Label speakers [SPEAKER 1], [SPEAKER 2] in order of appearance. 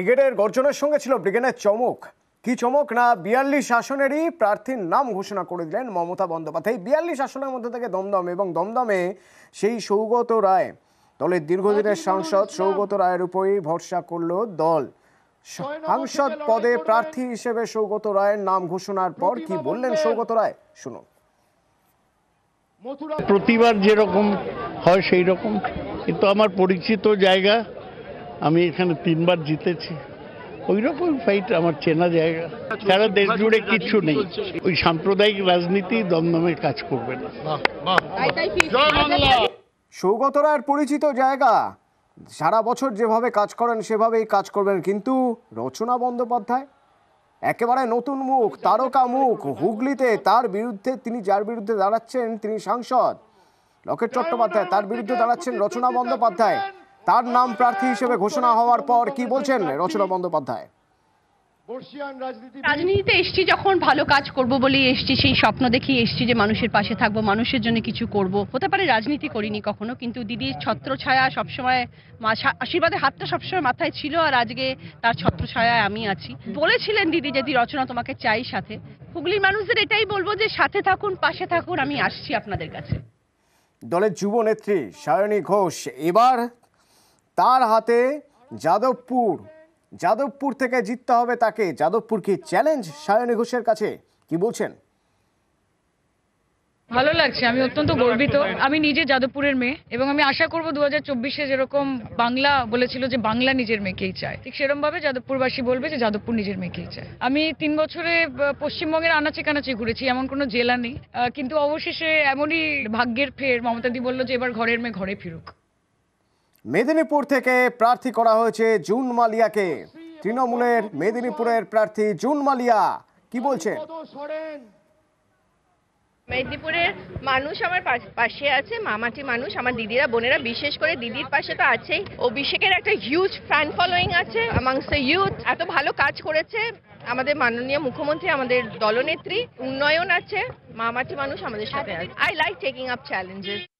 [SPEAKER 1] ব্রিগেডের গর্জনের সঙ্গে ছিল ব্রিগেডের চমক কি চমক না বিয়াল্লিশ আসনেরই প্রার্থীর নাম ঘোষণা করে দিলেন মমতা বন্দ্যোপাধ্যায় বিয়াল্লিশ আসনের মধ্যে থেকে দমদম এবং দমদমে সেই সৌগত রায় দলের দীর্ঘদিনের সাংসদ সৌগত রায়ের উপরই ভরসা করল দল সাংসদ পদে প্রার্থী হিসেবে সৌগত রায়ের নাম ঘোষণার পর কি বললেন সৌগত রায় শুনুন
[SPEAKER 2] প্রতিবার যেরকম হয় সেই রকম কিন্তু আমার পরিচিত জায়গা আমি এখানে তিনবার জিতেছি ওই রকম ফাইট আমার চেনা জায়গা সারা দেশ জুড়ে কিচ্ছু নেই ওই সাম্প্রদায়িক রাজনীতি দমদমে কাজ করবে না
[SPEAKER 1] সৌগত রায়ের পরিচিত জায়গা সারা বছর যেভাবে কাজ করেন সেভাবেই কাজ করবেন কিন্তু রচনা বন্দ্যোপাধ্যায় একেবারে নতুন মুখ তারকা মুখ হুগলিতে তার বিরুদ্ধে তিনি যার বিরুদ্ধে দাঁড়াচ্ছেন তিনি সাংসদ লকেট চট্টোপাধ্যায় তার বিরুদ্ধে দাঁড়াচ্ছেন রচনা বন্দ্যোপাধ্যায় তার নাম প্রার্থী হিসেবে ঘোষণা হওয়ার পর কি বলছেন রচনা বন্দ্যোপাধ্যায়
[SPEAKER 3] রাজনীতিতে এসছি যখন ভালো কাজ করব বলে এসছি সেই স্বপ্ন দেখি এসছি যে মানুষের পাশে থাকব মানুষের জন্য কিছু করব হতে পারে রাজনীতি করিনি কখনো কিন্তু দিদির ছত্রছায়া সবসময় আশীর্বাদের হাতটা সবসময় মাথায় ছিল আর আজকে তার ছত্রছায়ায় আমি আছি বলেছিলেন দিদি যদি রচনা তোমাকে চাই সাথে হুগলির মানুষদের এটাই বলবো যে সাথে থাকুন পাশে থাকুন আমি আসছি আপনাদের কাছে
[SPEAKER 1] দলের যুব নেত্রী সায়নী ঘোষ এবার তার হাতে যাদবপুর যাদবপুর থেকে জিততে হবে তাকে যাদবপুর কি চ্যালেঞ্জ সায়নী ঘোষের কাছে কি বলছেন
[SPEAKER 2] ভালো লাগছে আমি অত্যন্ত গর্বিত আমি নিজে যাদবপুরের মেয়ে এবং আমি আশা করব দু হাজার চব্বিশে যেরকম বাংলা বলেছিল যে বাংলা নিজের মেয়েকেই চায় ঠিক সেরকম ভাবে যাদবপুরবাসী বলবে যে যাদবপুর নিজের মেয়েকেই চায় আমি তিন বছরে পশ্চিমবঙ্গের আনাচে কানাচে ঘুরেছি এমন কোনো জেলা নেই কিন্তু অবশেষে এমনই ভাগ্যের ফের মমতাদি বললো যে এবার ঘরের মেয়ে ঘরে ফিরুক
[SPEAKER 1] মেদিনীপুর থেকে প্রার্থী করা হয়েছে জুন মালিয়াকে তৃণমূলের মেদিনীপুরের প্রার্থী জুন মালিয়া কি বলছে
[SPEAKER 4] মেদিনীপুরের মানুষ আমার পাশে আছে মামাটি মানুষ আমার দিদিরা বোনেরা বিশেষ করে দিদির পাশে তো আছেই অভিষেকের একটা হিউজ ফ্যান ফলোয়িং আছে অ্যামাংস ইউথ এত ভালো কাজ করেছে আমাদের মাননীয় মুখ্যমন্ত্রী আমাদের দলনেত্রী উন্নয়ন আছে মামাটি মানুষ আমাদের সাথে আছে I like taking up challenges